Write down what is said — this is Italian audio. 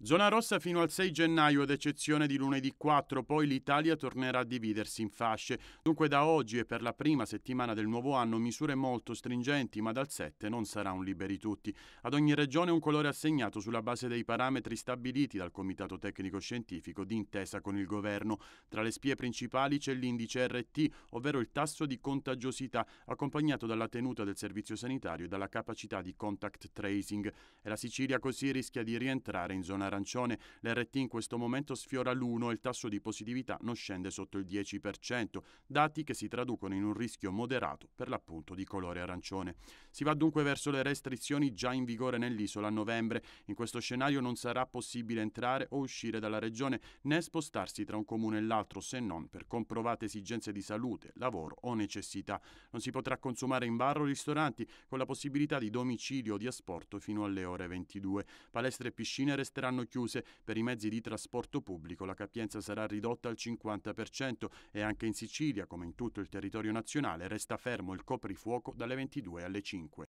Zona rossa fino al 6 gennaio ad eccezione di lunedì 4, poi l'Italia tornerà a dividersi in fasce. Dunque da oggi e per la prima settimana del nuovo anno misure molto stringenti, ma dal 7 non sarà un liberi tutti. Ad ogni regione un colore assegnato sulla base dei parametri stabiliti dal Comitato Tecnico Scientifico d'intesa con il governo. Tra le spie principali c'è l'indice RT, ovvero il tasso di contagiosità, accompagnato dalla tenuta del servizio sanitario e dalla capacità di contact tracing. E la Sicilia così rischia di rientrare in zona arancione, l'RT in questo momento sfiora l'1 e il tasso di positività non scende sotto il 10%, dati che si traducono in un rischio moderato per l'appunto di colore arancione. Si va dunque verso le restrizioni già in vigore nell'isola a novembre. In questo scenario non sarà possibile entrare o uscire dalla regione né spostarsi tra un comune e l'altro se non per comprovate esigenze di salute, lavoro o necessità. Non si potrà consumare in bar o ristoranti con la possibilità di domicilio o di asporto fino alle ore 22. Palestre e piscine resteranno saranno chiuse. Per i mezzi di trasporto pubblico la capienza sarà ridotta al 50% e anche in Sicilia, come in tutto il territorio nazionale, resta fermo il coprifuoco dalle 22 alle 5.